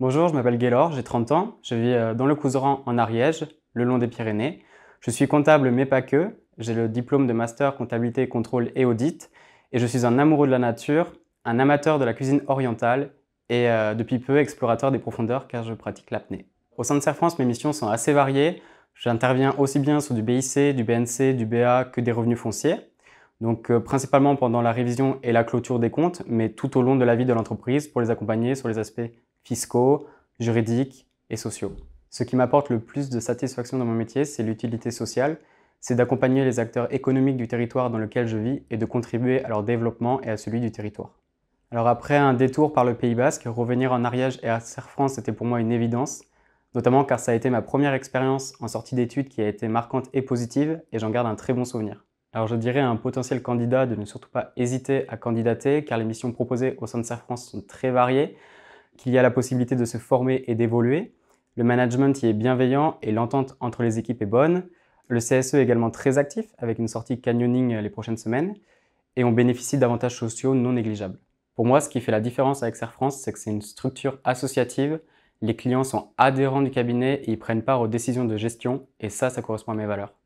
Bonjour, je m'appelle Gaylor, j'ai 30 ans, je vis euh, dans le Couseran en Ariège, le long des Pyrénées. Je suis comptable mais pas que, j'ai le diplôme de master comptabilité, contrôle et audit, et je suis un amoureux de la nature, un amateur de la cuisine orientale et euh, depuis peu explorateur des profondeurs car je pratique l'apnée. Au sein de Serre France, mes missions sont assez variées. J'interviens aussi bien sur du BIC, du BNC, du BA que des revenus fonciers. Donc euh, principalement pendant la révision et la clôture des comptes, mais tout au long de la vie de l'entreprise pour les accompagner sur les aspects fiscaux, juridiques et sociaux. Ce qui m'apporte le plus de satisfaction dans mon métier, c'est l'utilité sociale, c'est d'accompagner les acteurs économiques du territoire dans lequel je vis et de contribuer à leur développement et à celui du territoire. Alors après un détour par le Pays Basque, revenir en Ariège et à Serre France était pour moi une évidence, notamment car ça a été ma première expérience en sortie d'études qui a été marquante et positive et j'en garde un très bon souvenir. Alors je dirais à un potentiel candidat de ne surtout pas hésiter à candidater car les missions proposées au sein de Serre France sont très variées, qu'il y a la possibilité de se former et d'évoluer, le management y est bienveillant et l'entente entre les équipes est bonne, le CSE est également très actif avec une sortie canyoning euh, les prochaines semaines et on bénéficie d'avantages sociaux non négligeables. Pour moi, ce qui fait la différence avec Serre France, c'est que c'est une structure associative, les clients sont adhérents du cabinet et ils prennent part aux décisions de gestion et ça, ça correspond à mes valeurs.